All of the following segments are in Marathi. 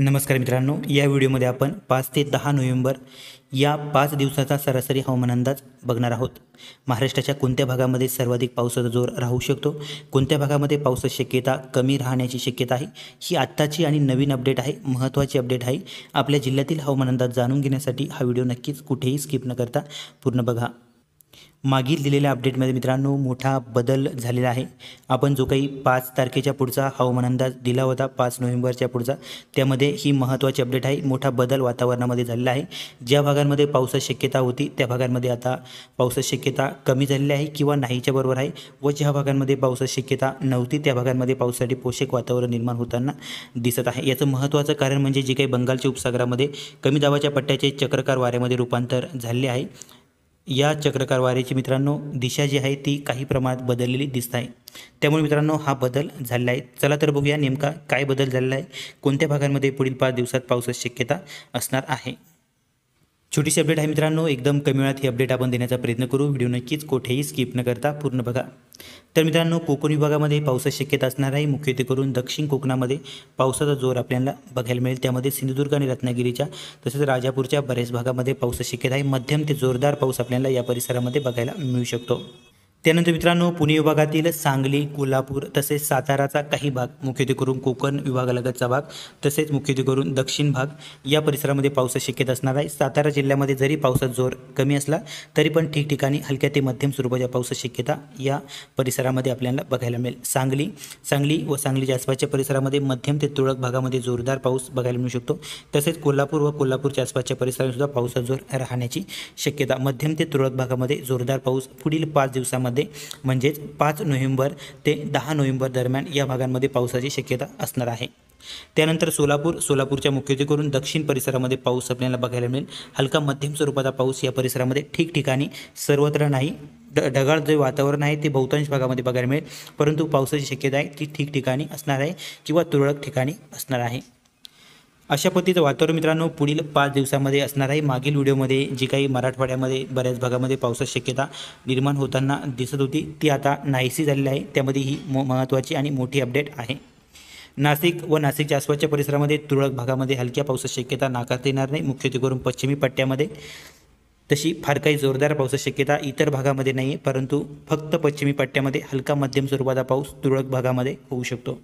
नमस्कार मित्रांनो या व्हिडिओमध्ये आपण पाच ते दहा नोव्हेंबर या पाच दिवसाचा सरासरी हवामान अंदाज बघणार आहोत महाराष्ट्राच्या कोणत्या भागामध्ये सर्वाधिक पावसाचा जोर राहू शकतो कोणत्या भागामध्ये पावसाची शक्यता कमी राहण्याची शक्यता आहे ही आत्ताची आणि नवीन अपडेट आहे महत्त्वाची अपडेट आहे आपल्या जिल्ह्यातील हवामान अंदाज जाणून घेण्यासाठी हा व्हिडिओ नक्कीच कुठेही स्किप न करता पूर्ण बघा मागील दिलेल्या अपडेटमध्ये मित्रांनो मोठा बदल झालेला आहे आपण जो काही पाच तारखेच्या पुढचा हवामान अंदाज दिला होता पाच नोव्हेंबरच्या पुढचा त्यामध्ये ही महत्त्वाची अपडेट आहे मोठा बदल वातावरणामध्ये झालेला आहे ज्या भागांमध्ये पावसाची शक्यता होती त्या भागांमध्ये आता पावसाची शक्यता कमी झालेली आहे किंवा नाहीच्या बरोबर आहे व ज्या भागांमध्ये पावसाची शक्यता नव्हती त्या भागांमध्ये पावसासाठी पोषक वातावरण निर्माण होताना दिसत आहे याचं महत्त्वाचं कारण म्हणजे जे काही बंगालच्या उपसागरामध्ये कमी दाबाच्या पट्ट्याचे चक्रकार वाऱ्यामध्ये रूपांतर झाले आहे या चक्रकार वारेची मित्रांनो दिशा जी आहे ती काही प्रमाणात बदललेली दिसत आहे त्यामुळे मित्रांनो हा बदल झालेला आहे चला तर बघूया नेमका काय बदल झालेला आहे कोणत्या भागांमध्ये पुढील पाच दिवसात पावसाची शक्यता असणार आहे छोटीशी अपडेट आहे मित्रांनो एकदम कमी वेळात ही अपडेट आपण देण्याचा प्रयत्न करू व्हिडिओ नक्कीच कुठेही स्किप न करता पूर्ण बघा तर मित्रांनो कोकण विभागामध्ये पावसाची शक्यता असणार आहे मुख्यत्वे करून दक्षिण कोकणामध्ये पावसाचा जोर आपल्याला बघायला मिळेल त्यामध्ये सिंधुदुर्ग आणि रत्नागिरीच्या तसेच राजापूरच्या बऱ्याच भागामध्ये पावसाची शक्यता आहे मध्यम ते जोरदार पाऊस आपल्याला या परिसरामध्ये बघायला मिळू शकतो त्यानंतर मित्रांनो पुणे विभागातील सांगली कोल्हापूर तसेच साताराचा काही भाग मुख्यते करून कोकण विभागालगतचा भाग तसेच मुख्यते करून दक्षिण भाग या परिसरामध्ये पावसाची शक्यता असणार आहे सातारा जिल्ह्यामध्ये जरी पावसाचा जोर कमी असला तरी पण ठिकठिकाणी हलक्या ते मध्यम स्वरूपाच्या पावसाची शक्यता या परिसरामध्ये आपल्याला बघायला मिळेल सांगली सांगली व सांगलीच्या आसपासच्या परिसरामध्ये मध्यम ते तुरळक भागामध्ये जोरदार पाऊस बघायला मिळू शकतो तसेच कोल्हापूर व कोल्हापूरच्या आसपासच्या सुद्धा पावसाचा जोर राहण्याची शक्यता मध्यम ते तुरळक भागामध्ये जोरदार पाऊस पुढील पाच दिवसामध्ये भागांमध्ये म्हणजेच पाच नोव्हेंबर ते दहा नोव्हेंबर दरम्यान या भागांमध्ये पावसाची शक्यता असणार आहे त्यानंतर सोलापूर सोलापूरच्या मुख्यत्वे करून दक्षिण परिसरामध्ये पाऊस आपल्याला बघायला मिळेल हलका मध्यम स्वरूपाचा पाऊस या परिसरामध्ये ठिकठिकाणी सर्वत्र नाही ड ढगाळ जे वातावरण आहे ते बहुतांश भागामध्ये बघायला मिळेल परंतु पावसाची शक्यता आहे ती ठिकठिकाणी असणार आहे किंवा तुरळक ठिकाणी असणार आहे अशा पद्धतीचं वातावरण मित्रांनो पुढील पाच दिवसामध्ये असणार आहे मागील व्हिडिओमध्ये जी काही मराठवाड्यामध्ये बऱ्याच भागामध्ये पावसाची शक्यता निर्माण होताना दिसत होती ती आता नाहीशी झालेली आहे त्यामध्ये ही महत्त्वाची आणि मोठी अपडेट आहे नाशिक व नाशिकच्या आसपासच्या परिसरामध्ये तुरळक भागामध्ये हलक्या पावसाची शक्यता नाकारता येणार नाही करून पश्चिमी पट्ट्यामध्ये तशी फार काही जोरदार पावसाची शक्यता इतर भागामध्ये नाही परंतु फक्त पश्चिमी पट्ट्यामध्ये हलका मध्यम स्वरूपाचा पाऊस तुरळक भागामध्ये होऊ शकतो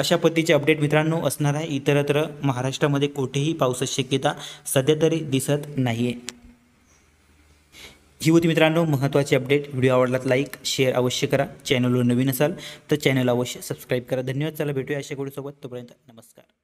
अशा पद्धतीचे अपडेट मित्रांनो असणार आहे इतरत्र महाराष्ट्रामध्ये कुठेही पावसाची शक्यता सध्या तरी दिसत नाही आहे ही होती मित्रांनो महत्त्वाची अपडेट व्हिडिओ आवडलात लाईक शेअर अवश्य करा चॅनलवर नवीन असाल तर चॅनल अवश्य सबस्क्राईब करा धन्यवाद चला भेटूया अशा गोडीसोबत तोपर्यंत नमस्कार